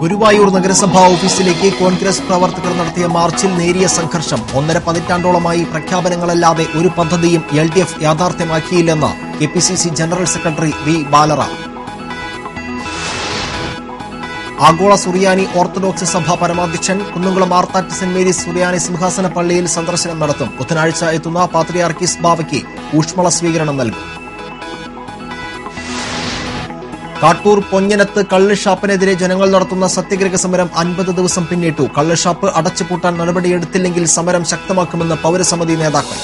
ഗുരുവായൂർ നഗരസഭാ ഓഫീസിലേക്ക് കോൺഗ്രസ് പ്രവർത്തകർ നടത്തിയ മാർച്ചിൽ നേരിയ സംഘർഷം ഒന്നര പതിറ്റാണ്ടോളമായി പ്രഖ്യാപനങ്ങളല്ലാതെ ഒരു പദ്ധതിയും എൽ ഡി എഫ് യാഥാർത്ഥ്യമാക്കിയില്ലെന്ന് K P C C general secretary V Balaram ആഗോള സുറിയാനി ഓർത്തഡോക്സ് സഭ പരമാധ്യക്ഷൻ കുന്നുംകുളം ആർത്താറ്റ് സെന്റ് മേരീസ് സുറിയാനി സിംഹാസന പള്ളിയിൽ സന്ദർശനം നടത്തും ബുധനാഴ്ച എത്തുന്ന പാത്രിയാർക്കിസ് ബാവയ്ക്ക് ഊഷ്മള സ്വീകരണം നൽകും കാട്ടൂർ പൊഞ്ഞനത്ത് കള്ളുഷാപ്പിനെതിരെ ജനങ്ങൾ നടത്തുന്ന സത്യഗ്രഹ സമരം അൻപത് ദിവസം പിന്നിട്ടു കള്ളുഷാപ്പ് അടച്ചുപൂട്ടാൻ നടപടിയെടുത്തില്ലെങ്കിൽ സമരം ശക്തമാക്കുമെന്ന് പൌരസമിതി നേതാക്കൾ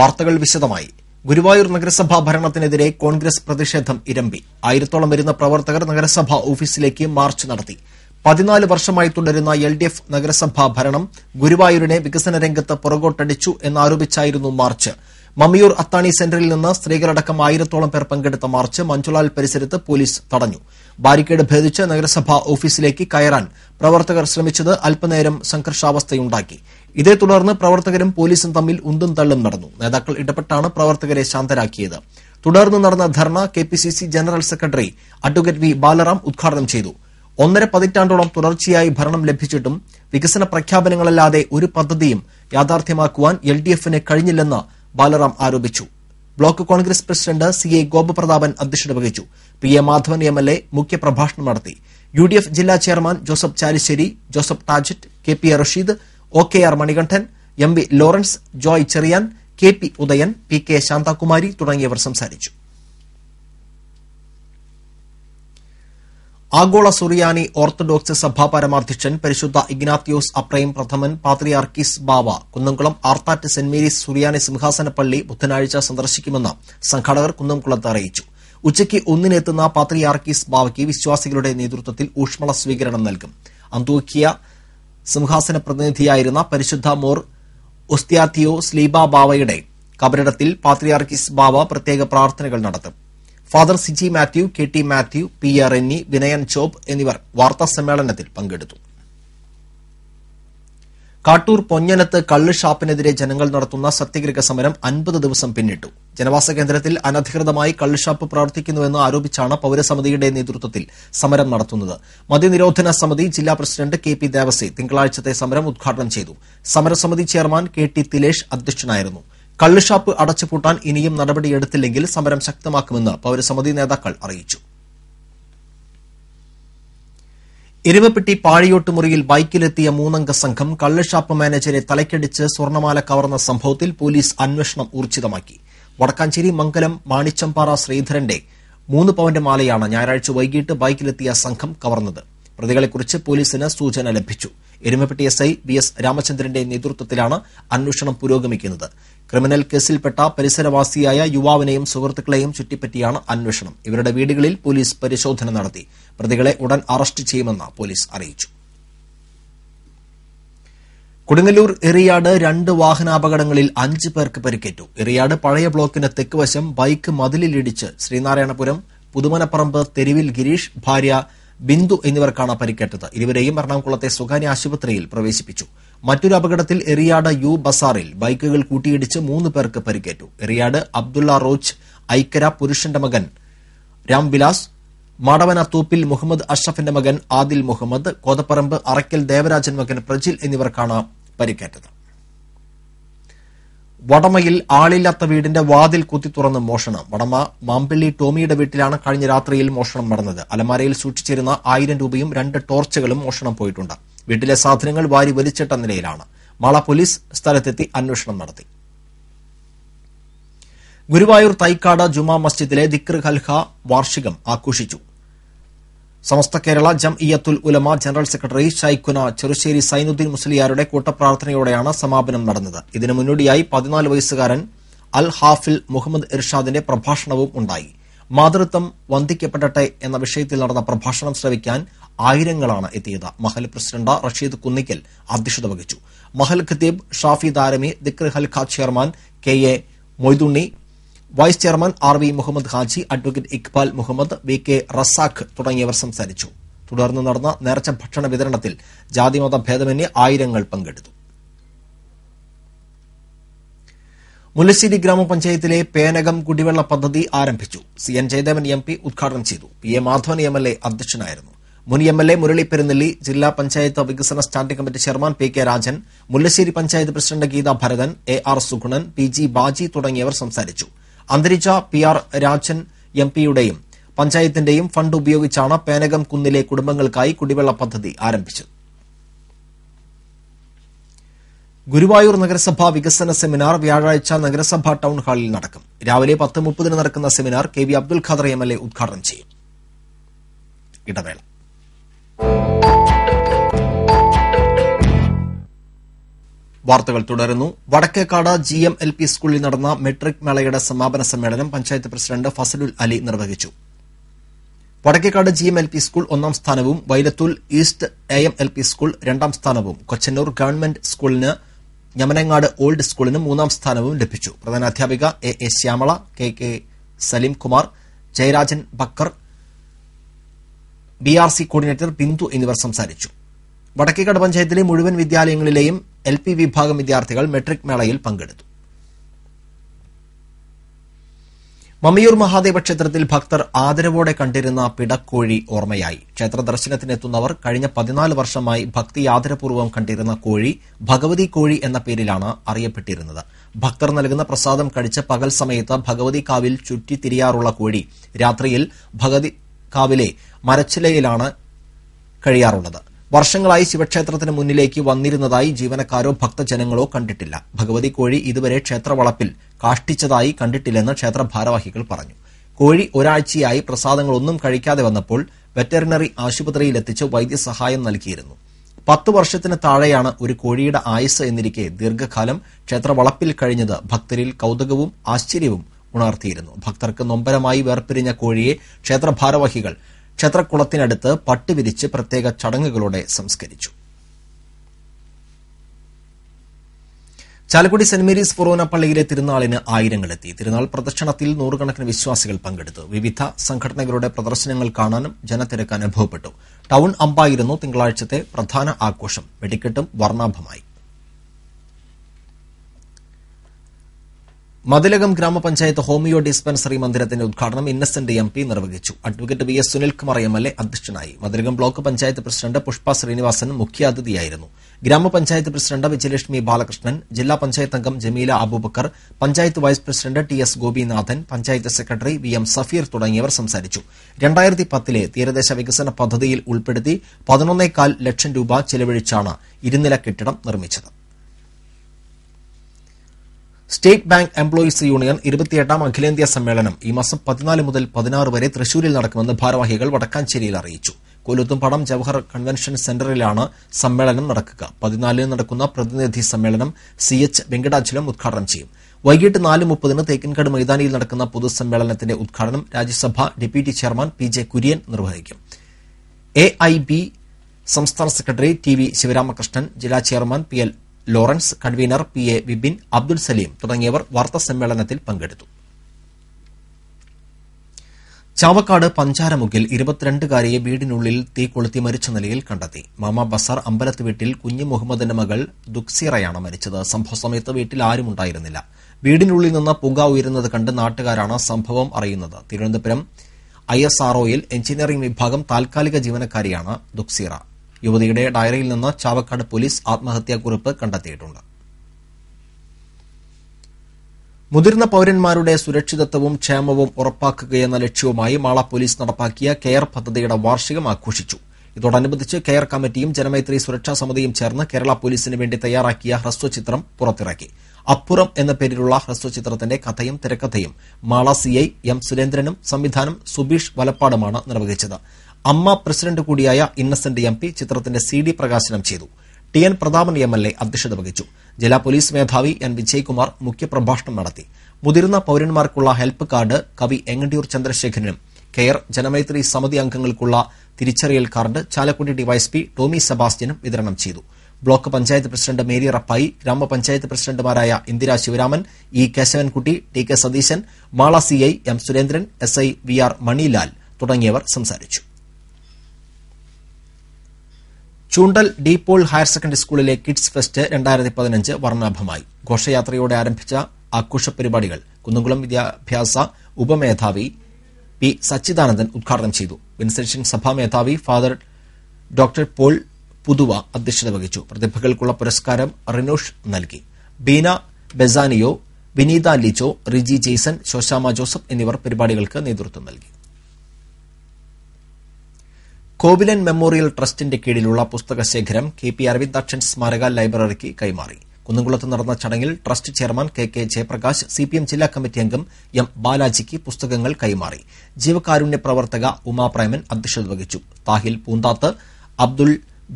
വാർത്തകൾ വിശദമായി ഗുരുവായൂർ നഗരസഭാ ഭരണത്തിനെതിരെ കോൺഗ്രസ് പ്രതിഷേധം ഇരമ്പി ആയിരത്തോളം വരുന്ന പ്രവർത്തകർ നഗരസഭാ ഓഫീസിലേക്ക് മാർച്ച് നടത്തി പതിനാല് വർഷമായി തുടരുന്ന എൽ ഡി എഫ് നഗരസഭാ ഭരണം ഗുരുവായൂരിനെ വികസന രംഗത്ത് പുറകോട്ടടിച്ചു എന്നാരോപിച്ചായിരുന്നു മാർച്ച് മമ്മിയൂർ അത്താണി സെന്ററിൽ നിന്ന് സ്ത്രീകളടക്കം ആയിരത്തോളം പേർ പങ്കെടുത്ത മാർച്ച് മഞ്ചുളാൽ പരിസരത്ത് പോലീസ് തടഞ്ഞു ബാരിക്കേഡ് ഭേദിച്ച് നഗരസഭാ ഓഫീസിലേക്ക് കയറാൻ പ്രവർത്തകർ ശ്രമിച്ചത് അല്പനേരം സംഘർഷാവസ്ഥയുണ്ടാക്കി ഇതേ തുടർന്ന് പ്രവർത്തകരും പോലീസും തമ്മിൽ ഉന്തും തള്ളും നടന്നു നേതാക്കൾ ഇടപെട്ടാണ് പ്രവർത്തകരെ ശാന്തരാക്കിയത് തുടർന്ന് നടന്ന dharna K general secretary advocate V Balaram ഉദ്ഘാടനം ചെയ്തു ഒന്നര പതിറ്റാണ്ടോളം തുടർച്ചയായി ഭരണം ലഭിച്ചിട്ടും വികസന പ്രഖ്യാപനങ്ങളല്ലാതെ ഒരു പദ്ധതിയും യാഥാർത്ഥ്യമാക്കുവാൻ എൽ ഡി എഫിന് കഴിഞ്ഞില്ലെന്ന് ബാലറാം ആരോപിച്ചു block Congress president C A Gopaprathapan അധ്യക്ഷത വഹിച്ചു P A Madhavan M L A മുഖ്യപ്രഭാഷണം നടത്തി യു ഡി എഫ് ജില്ലാ chairman Joseph Chalissery Joseph Tajet K P A Rasheed O K R Manikandan M V Lawrence Joy Cheriyan K P Udayan P K Shanthakumari തുടങ്ങിയവർ സംസാരിച്ചു ആഗോള സുറിയാനി ഓർത്തഡോക്സ് സഭാ പരമാധ്യക്ഷൻ പരിശുദ്ധ ഇഗ്നാത്യോസ് അപ്രൈം പ്രഥമൻ പാത്രിയാർക്കിസ് ബാവ കുന്നംകുളം ആർത്താറ്റ് സെന്റ് മേരീസ് സുറിയാനി സിംഹാസനപ്പള്ളി ബുധനാഴ്ച സന്ദർശിക്കുമെന്ന് സംഘാടകർ കുന്നംകുളത്ത് അറിയിച്ചു ഉച്ചയ്ക്ക് ഒന്നിനെത്തുന്ന പാത്രിയാർക്കിസ് ബാവയ്ക്ക് വിശ്വാസികളുടെ നേതൃത്വത്തിൽ ഊഷ്മള സ്വീകരണം നൽകും അന്തോക്കിയ സിംഹാസന പ്രതിനിധിയായിരുന്ന പരിശുദ്ധ മോർ ഒസ്ത്യാത്തിയോ സ്ലീബ ബാവയുടെ കബറിടത്തിൽ പാത്രിയാർക്കിസ് ബാവ പ്രത്യേക പ്രാർത്ഥനകൾ നടത്തും father Siji Mathew K T Mathew P R എന്നി വിനയൻ ചോബ് എന്നിവർ വാർത്താ സമ്മേളനത്തിൽ പങ്കെടുത്തു കാട്ടൂർ പൊഞ്ഞനത്ത് കള്ള് ഷാപ്പിനെതിരെ ജനങ്ങൾ നടത്തുന്ന സത്യഗ്രഹ സമരം അൻപത് ദിവസം പിന്നിട്ടു ജനവാസ കേന്ദ്രത്തിൽ അനധികൃതമായി കള്ള് ഷാപ്പ് പ്രവർത്തിക്കുന്നുവെന്ന് ആരോപിച്ചാണ് പൌരസമിതിയുടെ നേതൃത്വത്തിൽ സമരം നടത്തുന്നത് മദ്യനിരോധന സമിതി ജില്ലാ പ്രസിഡന്റ് കെ പി ദേവസി തിങ്കളാഴ്ചത്തെ സമരം ഉദ്ഘാടനം ചെയ്തു സമരസമിതി ചെയർമാൻ കെ ടി തിലേഷ് അധ്യക്ഷനായിരുന്നു കള്ളുഷാപ്പ് അടച്ചുപൂട്ടാൻ ഇനിയും നടപടിയെടുത്തില്ലെങ്കിൽ സമരം ശക്തമാക്കുമെന്ന് പൌരസമിതി നേതാക്കൾ അറിയിച്ചു എരുമപ്പെട്ടി പാഴിയോട്ടുമുറിയിൽ ബൈക്കിലെത്തിയ മൂന്നംഗ സംഘം കള്ളുഷാപ്പ് മാനേജരെ തലയ്ക്കടിച്ച് സ്വർണമാല കവർന്ന സംഭവത്തിൽ പോലീസ് അന്വേഷണം ഊർജിതമാക്കി വടക്കാഞ്ചേരി മംഗലം മാണിച്ചമ്പാറ ശ്രീധരന്റെ മൂന്ന് പവന്റെ മാലയാണ് ഞായറാഴ്ച വൈകിട്ട് ബൈക്കിലെത്തിയ സംഘം കവർന്നത് പ്രതികളെക്കുറിച്ച് പോലീസിന് സൂചന ലഭിച്ചു Erumapetty S I V S രാമചന്ദ്രന്റെ നേതൃത്വത്തിലാണ് അന്വേഷണം പുരോഗമിക്കുന്നത് ക്രിമിനൽ കേസിൽപ്പെട്ട പരിസരവാസിയായ യുവാവിനെയും സുഹൃത്തുക്കളെയും ചുറ്റിപ്പറ്റിയാണ് അന്വേഷണം ഇവരുടെ വീടുകളിൽ പോലീസ് പരിശോധന നടത്തി പ്രതികളെ ഉടൻ അറസ്റ്റ് ചെയ്യുമെന്ന് പോലീസ് അറിയിച്ചു കൊടുങ്ങല്ലൂർ എറിയാട് രണ്ട് വാഹനാപകടങ്ങളിൽ അഞ്ച് പേർക്ക് പരിക്കേറ്റു എറിയാട് പഴയ ബ്ലോക്കിന് തെക്കുവശം ബൈക്ക് മതിലിലിടിച്ച് ശ്രീനാരായണപുരം പുതുമനപ്പറമ്പ് തെരുവിൽ ഗിരീഷ് ഭാര്യ ബിന്ദു എന്നിവർക്കാണ് പരിക്കേറ്റത് ഇരുവരെയും എറണാകുളത്തെ സ്വകാര്യ ആശുപത്രിയിൽ പ്രവേശിപ്പിച്ചു മറ്റൊരു അപകടത്തിൽ എറിയാട് യു ബസാറിൽ ബൈക്കുകൾ കൂട്ടിയിടിച്ച് മൂന്ന് പേർക്ക് പരിക്കേറ്റു എറിയാട് അബ്ദുള്ള റോച്ച് ഐക്കര പുരുഷന്റെ മകൻ രാംവിലാസ് മാടവന തൂപ്പിൽ മുഹമ്മദ് അഷ്റഫിന്റെ മകൻ ആദിൽ മുഹമ്മദ് കോതപ്പറമ്പ് അറക്കൽ ദേവരാജൻ മകൻ പ്രജിൽ എന്നിവർക്കാണ് പരിക്കേറ്റത് വടമയിൽ ആളില്ലാത്ത വീടിന്റെ വാതിൽ കുത്തി തുറന്ന് മോഷണം വടമ മാമ്പള്ളി ടോമിയുടെ വീട്ടിലാണ് കഴിഞ്ഞ രാത്രിയിൽ മോഷണം നടന്നത് അലമാരയിൽ സൂക്ഷിച്ചിരുന്ന ആയിരം രൂപയും രണ്ട് ടോർച്ചുകളും മോഷണം പോയിട്ടുണ്ട് വീട്ടിലെ സാധനങ്ങൾ വാരി വലിച്ചിട്ട നിലയിലാണ് മള പോലീസ് സ്ഥലത്തെത്തി അന്വേഷണം നടത്തി ഗുരുവായൂർ തൈക്കാട് ജുമാ മസ്ജിദിലെ ദിക്ർ ഖൽഹ വാർഷികം ആഘോഷിച്ചു സമസ്ത കേരള ജംഇയത്തുൽ ഉലമ ജനറൽ സെക്രട്ടറി ഷൈഖുന ചെറുശ്ശേരി സൈനുദ്ദീൻ മുസ്ലിയാരുടെ കൂട്ടപ്രാർത്ഥനയോടെയാണ് സമാപനം നടന്നത് ഇതിനു മുന്നോടിയായി പതിനാല് വയസ്സുകാരൻ അൽ ഹാഫിൽ മുഹമ്മദ് ഇർഷാദിന്റെ പ്രഭാഷണവും ഉണ്ടായി മാതൃത്വം വന്ദിക്കപ്പെടട്ടെ എന്ന വിഷയത്തിൽ നടന്ന പ്രഭാഷണം ശ്രവിക്കാൻ ആയിരങ്ങളാണ് എത്തിയത് മഹൽ പ്രസിഡന്റ് റഷീദ് കുന്നിക്കൽ അധ്യക്ഷത വഹിച്ചു മഹൽ ഖത്തീബ് ഷാഫി ദാരമി ദിക്ർ ഹൽഖ chairman K A Moythunni vice chairman R V Muhammad Haji advocate Iqbal Muhammad V K Razak തുടങ്ങിയവർ സംസാരിച്ചു തുടർന്ന് നടന്ന നേർച്ച ഭക്ഷണ വിതരണത്തിൽ ജാതിമത ഭേദമന്യേ ആയിരങ്ങൾ പങ്കെടുത്തു മുല്ലശ്ശേരി ഗ്രാമപഞ്ചായത്തിലെ പേനകം കുടിവെള്ള പദ്ധതി ആരംഭിച്ചു C N Jayadevan M P ഉദ്ഘാടനം ചെയ്തു P A Madhavan M L A അധ്യക്ഷനായിരുന്നു മുൻ M L A Murali Perunnelli ജില്ലാ പഞ്ചായത്ത് വികസന standing committee chairman P K Rajan Mullassery panchayat president Geetha Bharathan A R Sugunan P G Baji തുടങ്ങിയവർ സംസാരിച്ചു അന്തരിച്ച പി ആർ രാജൻ എം പിയുടെയും പഞ്ചായത്തിന്റെയും ഫണ്ട് ഉപയോഗിച്ചാണ് പേനകം കുന്നിലെ കുടുംബങ്ങൾക്കായി കുടിവെള്ള പദ്ധതി ആരംഭിച്ചത് ഗുരുവായൂർ നഗരസഭാ വികസന സെമിനാർ വ്യാഴാഴ്ച നഗരസഭാ ടൌൺ ഹാളിൽ നടക്കും രാവിലെ പത്ത് മുപ്പതിന് നടക്കുന്ന seminar K V Abdul Khader M L A ഉദ്ഘാടനം ചെയ്യും ഇടവേള വാർത്തകൾ തുടരുന്നു Vadakkekad G M L P സ്കൂളിൽ നടന്ന മെട്രിക് മേളയുടെ സമാപന സമ്മേളനം പഞ്ചായത്ത് പ്രസിഡന്റ് ഫസലുൽ അലി നിർവഹിച്ചു Vadakkekad G M L P school ഒന്നാം സ്ഥാനവും Vailathur east A M L P school രണ്ടാം സ്ഥാനവും കൊച്ചന്നൂർ ഗവൺമെന്റ് സ്കൂളിന് ഞമനങ്ങാട് ഓൾഡ് സ്കൂളിന് മൂന്നാം സ്ഥാനവും ലഭിച്ചു പ്രധാനാധ്യാപിക A A Shyamala K K Salimkumar Jayarajan Bakkar B R C coordinator Bindu എന്നിവർ സംസാരിച്ചു വടക്കേക്കാട് പഞ്ചായത്തിലെ മുഴുവൻ വിദ്യാലയങ്ങളിലെയും എൽ പി വിഭാഗം വിദ്യാർത്ഥികൾ മെട്രിക് മേളയിൽ പങ്കെടുത്തു മമിയൂർ മഹാദേവ ക്ഷേത്രത്തിൽ ഭക്തർ ആദരവോടെ കണ്ടിരുന്ന പിടക്കോഴി ഓർമ്മയായി ക്ഷേത്ര ദർശനത്തിനെത്തുന്നവർ കഴിഞ്ഞ പതിനാല് വർഷമായി ഭക്തി ആദരപൂർവ്വം കണ്ടിരുന്ന കോഴി ഭഗവതി കോഴി എന്ന പേരിലാണ് അറിയപ്പെട്ടിരുന്നത് ഭക്തർ നൽകുന്ന പ്രസാദം കഴിച്ച് പകൽ സമയത്ത് ഭഗവതി കാവിൽ ചുറ്റിത്തിരിയാറുള്ള കോഴി രാത്രിയിൽ ഭഗവതി കാവിലെ മരച്ചിലയിലാണ് കഴിയാറുള്ളത് വർഷങ്ങളായി ശിവക്ഷേത്രത്തിന് മുന്നിലേക്ക് വന്നിരുന്നതായി ജീവനക്കാരോ ഭക്തജനങ്ങളോ കണ്ടിട്ടില്ല ഭഗവതി കോഴി ഇതുവരെ ക്ഷേത്രവളപ്പിൽ കാഷ്ടിച്ചതായി കണ്ടിട്ടില്ലെന്ന് ക്ഷേത്ര ഭാരവാഹികൾ പറഞ്ഞു കോഴി ഒരാഴ്ചയായി പ്രസാദങ്ങളൊന്നും കഴിക്കാതെ വന്നപ്പോൾ വെറ്ററിനറി ആശുപത്രിയിലെത്തിച്ച് വൈദ്യസഹായം നൽകിയിരുന്നു പത്ത് വർഷത്തിന് താഴെയാണ് ഒരു കോഴിയുടെ ആയുസ് എന്നിരിക്കെ ദീർഘകാലം ക്ഷേത്രവളപ്പിൽ കഴിഞ്ഞത് ഭക്തരിൽ കൗതുകവും ആശ്ചര്യവും ഉണർത്തിയിരുന്നു ഭക്തർക്ക് നൊമ്പരമായി വേർപിരിഞ്ഞ കോഴിയെ ക്ഷേത്ര ഭാരവാഹികൾ പട്ട് പട്ടുവിരിച്ച് പ്രത്യേക ചടങ്ങുകളോടെ സംസ്കരിച്ചു ചാലക്കുടി സെന്റ് മേരീസ് ഫൊറോന പള്ളിയിലെ തിരുനാളിന് ആയിരങ്ങളെത്തി തിരുനാൾ പ്രദർശനത്തിൽ നൂറുകണക്കിന് വിശ്വാസികൾ പങ്കെടുത്തു വിവിധ സംഘടനകളുടെ പ്രദർശനങ്ങൾ കാണാനും ജനത്തിരക്ക് അനുഭവപ്പെട്ടു ടൌൺ അമ്പായിരുന്നു തിങ്കളാഴ്ചത്തെ പ്രധാന ആഘോഷം വെടിക്കെട്ടും വർണ്ണാഭമായി മതിലകം ഗ്രാമപഞ്ചായത്ത് ഹോമിയോ ഡിസ്പെൻസറി മന്ദിരത്തിന്റെ ഉദ്ഘാടനം ഇന്നസെന്റ് എം പി നിർവഹിച്ചു advocate V S Sunilkumar M L A അധ്യക്ഷനായി മതിലകം ബ്ലോക്ക് പഞ്ചായത്ത് പ്രസിഡന്റ് പുഷ്പ ശ്രീനിവാസൻ മുഖ്യാതിഥിയായിരുന്നു ഗ്രാമപഞ്ചായത്ത് പ്രസിഡന്റ് വിജയലക്ഷ്മി ബാലകൃഷ്ണൻ ജില്ലാ പഞ്ചായത്ത് അംഗം Jameela Abubakar panchayat vice president T S Gopinathan panchayat secretary V M Safeer തുടങ്ങിയവർ സംസാരിച്ചു രണ്ടായിരത്തി പത്തിലെ തീരദേശ വികസന പദ്ധതിയിൽ ഉൾപ്പെടുത്തി പതിനൊന്നേകാൽ ലക്ഷം രൂപ ചെലവഴിച്ചാണ് ഇരുനില കെട്ടിടം നിർമ്മിച്ചത് സ്റ്റേറ്റ് ബാങ്ക് എംപ്ലോയീസ് യൂണിയൻ ഇരുപത്തിയെട്ടാം അഖിലേന്ത്യാ സമ്മേളനം ഈ മാസം പതിനാല് മുതൽ പതിനാറ് വരെ തൃശൂരിൽ നടക്കുമെന്ന് ഭാരവാഹികൾ വടക്കാഞ്ചേരിയിൽ അറിയിച്ചു പടം ജവഹർ കൺവെൻഷൻ സെന്ററിലാണ് സമ്മേളനം നടക്കുക പതിനാലിന് നടക്കുന്ന പ്രതിനിധി സമ്മേളനം സി എച്ച് വെങ്കടാചലം ഉദ്ഘാടനം ചെയ്യും വൈകിട്ട് നാല് മുപ്പതിന് തേക്കിൻകാട് മൈതാനിയിൽ നടക്കുന്ന പൊതുസമ്മേളനത്തിന്റെ ഉദ്ഘാടനം Rajya Sabha deputy chairman P J Kurien നിർവഹിക്കും എ സംസ്ഥാന സെക്രട്ടറി ടി വി ശിവരാമകൃഷ്ണൻ ജില്ലാ chairman P L Lawrence convener P A Vibin Abdul Salim തുടങ്ങിയവർ വാർത്താസമ്മേളനത്തിൽ പങ്കെടുത്തു ചാവക്കാട് പഞ്ചാരമുഖിൽ ഇരുപത്തിരണ്ടുകാരിയെ വീടിനുള്ളിൽ തീ കൊളുത്തി മരിച്ച നിലയിൽ കണ്ടെത്തി മാമ ബസാർ അമ്പലത്ത് വീട്ടിൽ കുഞ്ഞു മുഹമ്മദിന്റെ മകൾ ദുക്സീറയാണ് മരിച്ചത് സംഭവ സമയത്ത് വീട്ടിൽ ആരും ഉണ്ടായിരുന്നില്ല വീടിനുള്ളിൽ നിന്ന് പുക ഉയരുന്നത് കണ്ട് നാട്ടുകാരാണ് സംഭവം അറിയുന്നത് തിരുവനന്തപുരം ഐ എസ് ആർഒയിൽ എഞ്ചിനീയറിംഗ് വിഭാഗം താൽക്കാലിക ജീവനക്കാരിയാണ് ദുക്സീറ യുവതിയുടെ ഡയറിയിൽ നിന്ന് ചാവക്കാട് പോലീസ് ആത്മഹത്യാക്കുറിപ്പ് കണ്ടെത്തിയിട്ടുണ്ട് മുതിർന്ന പൌരന്മാരുടെ സുരക്ഷിതത്വവും ക്ഷേമവും ഉറപ്പാക്കുകയെന്ന ലക്ഷ്യവുമായി മാള പോലീസ് നടപ്പാക്കിയ കെയർ പദ്ധതിയുടെ വാർഷികം ആഘോഷിച്ചു ഇതോടനുബന്ധിച്ച് കെയർ കമ്മിറ്റിയും ജനമൈത്രി സുരക്ഷാ സമിതിയും ചേർന്ന് കേരള പോലീസിന് വേണ്ടി തയ്യാറാക്കിയ ഹ്രസ്വചിത്രം പുറത്തിറക്കി അപ്പുറം എന്ന പേരിലുള്ള ഹ്രസ്വചിത്രത്തിന്റെ കഥയും തിരക്കഥയും മാള സിഐ എം സുരേന്ദ്രനും സംവിധാനം സുബീഷ് വലപ്പാടുമാണ് നിർവഹിച്ചത് അമ്മ പ്രസിഡന്റ് കൂടിയായ ഇന്നസെന്റ് എം പി ചിത്രത്തിന്റെ സി ഡി പ്രകാശനം ചെയ്തു T N Prathapan M L A അധ്യക്ഷത വഹിച്ചു ജില്ലാ പോലീസ് മേധാവി എൻ വിജയ്കുമാർ മുഖ്യപ്രഭാഷണം നടത്തി മുതിർന്ന പൌരന്മാർക്കുള്ള ഹെൽപ്പ് കാർഡ് കവി എങ്ങണ്ടിയൂർ ചന്ദ്രശേഖരനും കെയർ ജനമൈത്രി സമിതി അംഗങ്ങൾക്കുള്ള തിരിച്ചറിയൽ card Chalakudy DYS P Tomy സെബാസ്റ്റ്യനും വിതരണം ചെയ്തു ബ്ലോക്ക് പഞ്ചായത്ത് പ്രസിഡന്റ് മേരി റപ്പായി ഗ്രാമപഞ്ചായത്ത് പ്രസിഡന്റുമാരായ Indira Sivaraman E Kesavankutty T K Satheesan Mala C I M Surendran S I V R Manilal തുടങ്ങിയവർ സംസാരിച്ചു ചുണ്ടൽ ഡീപോൾ ഹയർ സെക്കൻഡറി സ്കൂളിലെ കിഡ്സ് ഫെസ്റ്റ് രണ്ടായിരത്തി പതിനഞ്ച് വർണ്ണാഭമായി ഘോഷയാത്രയോടെ ആരംഭിച്ച ആഘോഷ പരിപാടികൾ കുന്നംകുളം വിദ്യാഭ്യാസ ഉപമേധാവി പി സച്ചിദാനന്ദൻ ഉദ്ഘാടനം ചെയ്തു വിൻസെൻഷൻ സഭാ മേധാവി ഫാദർ ഡോക്ടർ പോൾ പുതുവ അധ്യക്ഷത വഹിച്ചു പ്രതിഭകൾക്കുള്ള പുരസ്കാരം റിനോഷ് നൽകി ബീന ബെസാനിയോ വിനീത ലിജോ റിജി ജെയ്സൺ ശോശാമ ജോസഫ് എന്നിവർ പരിപാടികൾക്ക് നേതൃത്വം നൽകി കോവിലൻ മെമ്മോറിയൽ ട്രസ്റ്റിന്റെ കീഴിലുള്ള പുസ്തക ശേഖരം കെ പി അരവിന്ദാക്ഷൻ സ്മാരക ലൈബ്രറിക്ക് കൈമാറി കുന്നംകുളത്ത് നടന്ന ചടങ്ങിൽ trust chairman K K Jayaprakash C P M ജില്ലാ കമ്മിറ്റി അംഗം എം ബാലാജിക്ക് പുസ്തകങ്ങൾ കൈമാറി ജീവകാരുണ്യ പ്രവർത്തക ഉമാപ്രേമൻ അധ്യക്ഷത വഹിച്ചു താഹിൽ പൂന്താത്ത് അബ്ദുൾ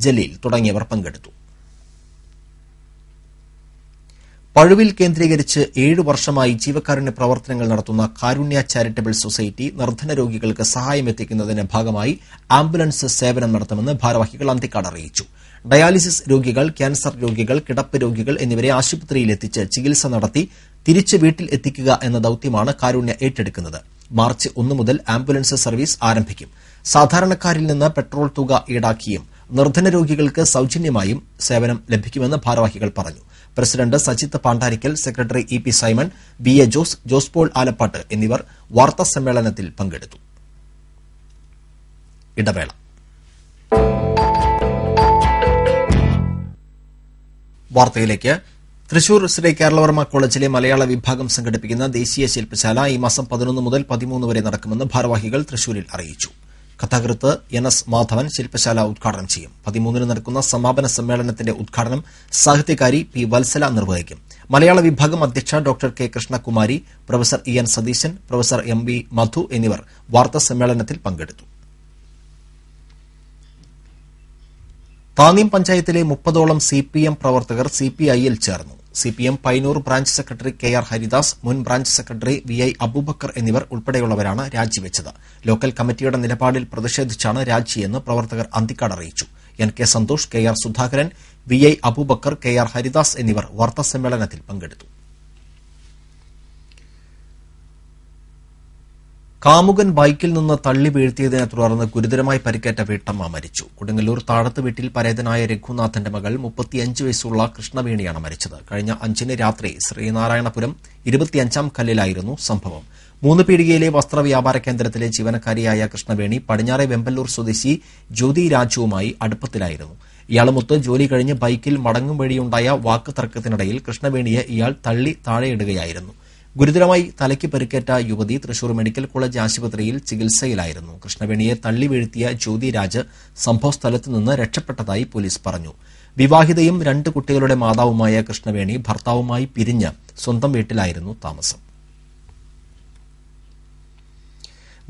ജലീൽ തുടങ്ങിയവർ പങ്കെടുത്തു പഴുവിൽ കേന്ദ്രീകരിച്ച് ഏഴു വർഷമായി ജീവകാരുണ്യ പ്രവർത്തനങ്ങൾ നടത്തുന്ന കാരുണ്യ ചാരിറ്റബിൾ സൊസൈറ്റി നിർധന രോഗികൾക്ക് സഹായം എത്തിക്കുന്നതിന്റെ ഭാഗമായി ആംബുലൻസ് സേവനം നടത്തുമെന്ന് ഭാരവാഹികൾ അന്തിക്കാട് അറിയിച്ചു ഡയാലിസിസ് രോഗികൾ ക്യാൻസർ രോഗികൾ കിടപ്പ് രോഗികൾ എന്നിവരെ ആശുപത്രിയിൽ എത്തിച്ച് ചികിത്സ നടത്തി തിരിച്ചു വീട്ടിൽ എത്തിക്കുക എന്ന ദൌത്യമാണ് കാരുണ്യ ഏറ്റെടുക്കുന്നത് മാർച്ച് ഒന്ന് മുതൽ ആംബുലൻസ് സർവീസ് ആരംഭിക്കും സാധാരണക്കാരിൽ നിന്ന് പെട്രോൾ തുക ഈടാക്കിയും നിർധന രോഗികൾക്ക് സൌജന്യമായും സേവനം ലഭിക്കുമെന്ന് ഭാരവാഹികൾ പറഞ്ഞു president Sajith Pandarikkal secretary E P Simon B A Jose Jose Paul Alappatt എന്നിവർ വാർത്താ സമ്മേളനത്തിൽ പങ്കെടുത്തു ഇടവേള വാർത്തയിലേക്ക് തൃശൂർ ശ്രീ കേരളവർമ്മ കോളേജിലെ മലയാള വിഭാഗം സംഘടിപ്പിക്കുന്ന ദേശീയ ശില്പശാല ഈ മാസം പതിനൊന്ന് മുതൽ പതിമൂന്ന് വരെ നടക്കുമെന്ന് ഭാരവാഹികൾ തൃശൂരിൽ അറിയിച്ചു കഥാകൃത്ത് എൻ എസ് മാധവൻ ശില്പശാല ഉദ്ഘാടനം ചെയ്യും പതിമൂന്നിന് നടക്കുന്ന സമാപന സമ്മേളനത്തിന്റെ ഉദ്ഘാടനം സാഹിത്യകാരി പി വത്സല നിർവഹിക്കും മലയാള വിഭാഗം അധ്യക്ഷ doctor K Krishnakumari professor E N Satheesan professor M V Madhu എന്നിവർ വാർത്താ സമ്മേളനത്തിൽ പങ്കെടുത്തു താനീം പഞ്ചായത്തിലെ മുപ്പതോളം സി പി എം പ്രവർത്തകർ സി പി ഐയിൽ ചേർന്നു C P M Painur branch secretary K R Haridas മുൻ branch secretary V I Abubakar എന്നിവർ ഉൾപ്പെടെയുള്ളവരാണ് രാജിവെച്ചത് ലോക്കൽ കമ്മിറ്റിയുടെ നിലപാടിൽ പ്രതിഷേധിച്ചാണ് രാജിയെന്ന് പ്രവർത്തകർ അന്തിക്കാട് അറിയിച്ചു N K Santhosh K R Sudhakaran V I Abubakar K R Haridas എന്നിവർ വാർത്താസമ്മേളനത്തിൽ പങ്കെടുത്തു കാമുകൻ ബൈക്കിൽ നിന്ന് തള്ളി വീഴ്ത്തിയതിനെ തുടർന്ന് ഗുരുതരമായി പരിക്കേറ്റ വീട്ടമ്മ മരിച്ചു കൊടുങ്ങല്ലൂർ താഴത്ത് വീട്ടിൽ പരേതനായ രഘുനാഥന്റെ മകൾ മുപ്പത്തിയഞ്ച് വയസ്സുള്ള കൃഷ്ണവേണിയാണ് മരിച്ചത് കഴിഞ്ഞ അഞ്ചിന് രാത്രി ശ്രീനാരായണപുരം ഇരുപത്തിയഞ്ചാം കല്ലിലായിരുന്നു സംഭവം മൂന്ന് പീടികയിലെ വസ്ത്ര വ്യാപാര കേന്ദ്രത്തിലെ ജീവനക്കാരിയായ കൃഷ്ണവേണി പടിഞ്ഞാറെ വെമ്പല്ലൂർ സ്വദേശി ജ്യോതി രാജുവുമായി അടുപ്പത്തിലായിരുന്നു ഇയാളുമൊത്ത് ജോലി കഴിഞ്ഞ് ബൈക്കിൽ മടങ്ങും വഴിയുണ്ടായ വാക്ക് തർക്കത്തിനിടയിൽ കൃഷ്ണവേണിയെ ഇയാൾ തള്ളി താഴെയിടുകയായിരുന്നു ഗുരുതരമായി തലയ്ക്ക് പരിക്കേറ്റ യുവതി തൃശൂർ മെഡിക്കൽ കോളേജ് ആശുപത്രിയിൽ ചികിത്സയിലായിരുന്നു കൃഷ്ണവേണിയെ തള്ളി വീഴ്ത്തിയ രാജ് സംഭവസ്ഥലത്ത് നിന്ന് രക്ഷപ്പെട്ടതായി പോലീസ് പറഞ്ഞു വിവാഹിതയും രണ്ട് കുട്ടികളുടെ മാതാവുമായ കൃഷ്ണവേണി ഭർത്താവുമായി പിരിഞ്ഞ് സ്വന്തം വീട്ടിലായിരുന്നു താമസം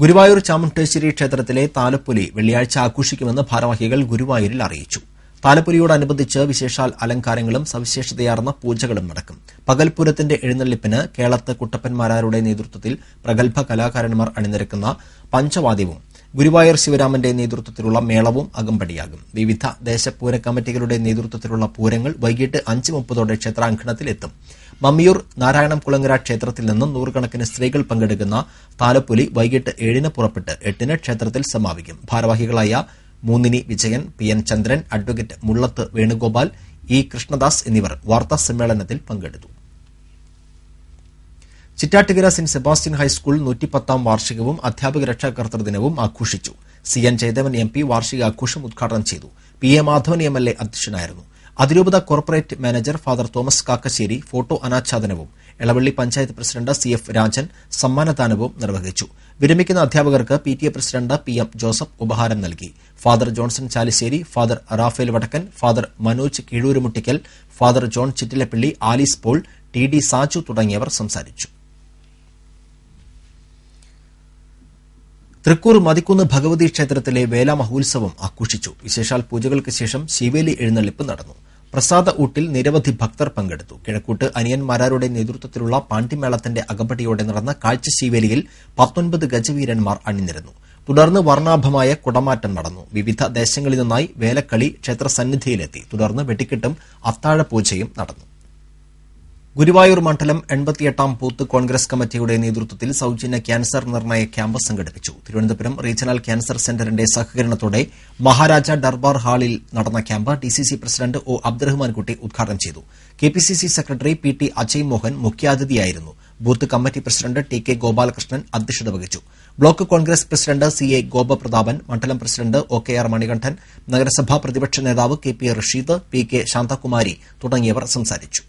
ഗുരുവായൂർ ചാമുണ്ടേശ്വരി ക്ഷേത്രത്തിലെ താലപ്പൊലി വെള്ളിയാഴ്ച ആഘോഷിക്കുമെന്ന് ഭാരവാഹികൾ ഗുരുവായൂരിൽ അറിയിച്ചു താലപ്പൊലിയോടനുബന്ധിച്ച് വിശേഷാൽ അലങ്കാരങ്ങളും സവിശേഷതയാർന്ന പൂജകളും നടക്കും പകൽപൂരത്തിന്റെ എഴുന്നള്ളിപ്പിന് കേളത്ത് കുട്ടപ്പൻമാരാരുടെ നേതൃത്വത്തിൽ പ്രഗത്ഭ കലാകാരന്മാർ അണിനിരക്കുന്ന പഞ്ചവാദ്യവും ഗുരുവായൂർ ശിവരാമന്റെ നേതൃത്വത്തിലുള്ള മേളവും അകമ്പടിയാകും വിവിധ ദേശപൂര കമ്മിറ്റികളുടെ നേതൃത്വത്തിലുള്ള പൂരങ്ങൾ വൈകിട്ട് അഞ്ച് മുപ്പതോടെ ക്ഷേത്രാങ്കണത്തിലെത്തും മമ്മിയൂർ നാരായണം കുളങ്ങര ക്ഷേത്രത്തിൽ നിന്നും നൂറുകണക്കിന് സ്ത്രീകൾ പങ്കെടുക്കുന്ന താലപ്പൊലി വൈകിട്ട് ഏഴിന് പുറപ്പെട്ട് എട്ടിന് ക്ഷേത്രത്തിൽ സമാപിക്കും ഭാരവാഹികളായ മൂന്നിനി Vijayan P N Chandran advocate Mullath Venugopal E Krishnadas എന്നിവർ വാർത്താ സമ്മേളനത്തിൽ പങ്കെടുത്തു ചിറ്റാട്ടുകര സെന്റ് സെബാസ്റ്റ്യൻ ഹൈസ്കൂൾ നൂറ്റിപ്പത്താം വാർഷികവും അധ്യാപക രക്ഷാകർത്തൃ ദിനവും ആഘോഷിച്ചു C N Jayadevan M P വാർഷിക ആഘോഷം ഉദ്ഘാടനം ചെയ്തു P A Madhavan M L A അധ്യക്ഷനായിരുന്നു അതിരൂപത corporate manager father Thomas Kakkassery photo അനാച്ഛാദനവും Elavally panchayat president C F Rajan സമ്മാനദാനവും നിർവഹിച്ചു വിരമിക്കുന്ന അധ്യാപകർക്ക് P T A president P M Joseph ഉപഹാരം നൽകി father Johnson Chalissery father Raphael Vadakkan father Manoj Keezhoorumuttikkal father John Chittilappilly Alice Paul T D Saju തുടങ്ങിയവർ സംസാരിച്ചു തൃക്കൂർ മതിക്കുന്ന് ഭഗവതി ക്ഷേത്രത്തിലെ വേല മഹോത്സവം ആഘോഷിച്ചു വിശേഷാൽ പൂജകൾക്ക് ശേഷം ശിവേലി എഴുന്നള്ളിപ്പ് നടന്നു പ്രസാദ ഊട്ടിൽ നിരവധി ഭക്തർ പങ്കെടുത്തു കിഴക്കൂട്ട് അനിയന്മാരുടെ നേതൃത്വത്തിലുള്ള പാണ്ഡിമേളത്തിന്റെ അകമ്പടിയോടെ നടന്ന കാഴ്ചശീവേലിയിൽ പത്തൊൻപത് ഗജവീരന്മാർ അണിനിരുന്നു തുടർന്ന് വർണ്ണാഭമായ കുടമാറ്റം നടന്നു വിവിധ ദേശങ്ങളിൽ നിന്നായി വേലക്കളി ക്ഷേത്രസന്നിധിയിലെത്തി തുടർന്ന് വെടിക്കെട്ടും അത്താഴപൂജയും നടന്നു ഗുരുവായൂർ മണ്ഡലം എൺപത്തിയെട്ടാം പൂത്ത് കോൺഗ്രസ് കമ്മിറ്റിയുടെ നേതൃത്വത്തിൽ സൌജന്യ ക്യാൻസർ നിർണയ ക്യാമ്പ് സംഘടിപ്പിച്ചു തിരുവനന്തപുരം റീജിയണൽ ക്യാൻസർ സെന്ററിന്റെ സഹകരണത്തോടെ മഹാരാജ ദർബാർ ഹാളിൽ നടന്ന camp DCC president O Abdurahmankutty ഉദ്ഘാടനം ചെയ്തു KPCC secretary P T Ajay Mohan മുഖ്യാതിഥിയായിരുന്നു booth committee president T K Gopalakrishnan അധ്യക്ഷത വഹിച്ചു block Congress president C A Gopaprathapan മണ്ഡലം president O K R Manikandan നഗരസഭാ പ്രതിപക്ഷ നേതാവ് K P Rasheed P K Santhakumari തുടങ്ങിയവർ സംസാരിച്ചു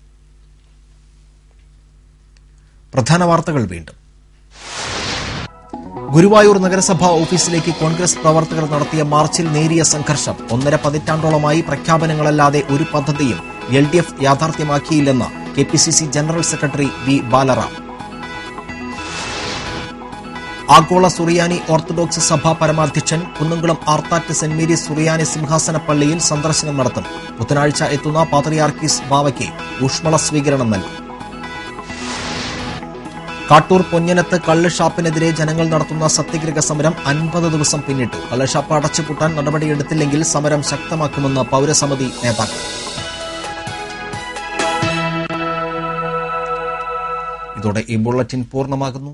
പ്രധാന വാർത്തകൾ വീണ്ടും ഗുരുവായൂർ നഗരസഭാ ഓഫീസിലേക്ക് കോൺഗ്രസ് പ്രവർത്തകർ നടത്തിയ മാർച്ചിൽ നേരിയ സംഘർഷം ഒന്നര പതിറ്റാണ്ടോളമായി പ്രഖ്യാപനങ്ങളല്ലാതെ ഒരു പദ്ധതിയും എൽ ഡി എഫ് യാഥാർത്ഥ്യമാക്കിയില്ലെന്ന് K P C C general secretary V Balram ആഗോള സുറിയാനി ഓർത്തഡോക്സ് സഭാ പരമാധ്യക്ഷൻ കുന്നംകുളം ആർത്താറ്റ് സെന്റ് മേരീസ് സുറിയാനി സിംഹാസന പള്ളിയിൽ സന്ദർശനം നടത്തും ബുധനാഴ്ച എത്തുന്ന പാത്രിയാർക്കീസ് ബാവയ്ക്ക് ഊഷ്മള സ്വീകരണം നൽകും കാട്ടൂർ പൊഞ്ഞനത്ത് കള്ള് ഷാപ്പിനെതിരെ ജനങ്ങൾ നടത്തുന്ന സത്യഗ്രഹ സമരം അൻപത് ദിവസം പിന്നിട്ടു കള്ള് ഷാപ്പ് അടച്ചുപൂട്ടാൻ നടപടിയെടുത്തില്ലെങ്കിൽ സമരം ശക്തമാക്കുമെന്ന് പൌരസമിതി നേതാക്കൾ ഇതോടെ ഈ ബുള്ളറ്റിൻ പൂർണ്ണമാകുന്നു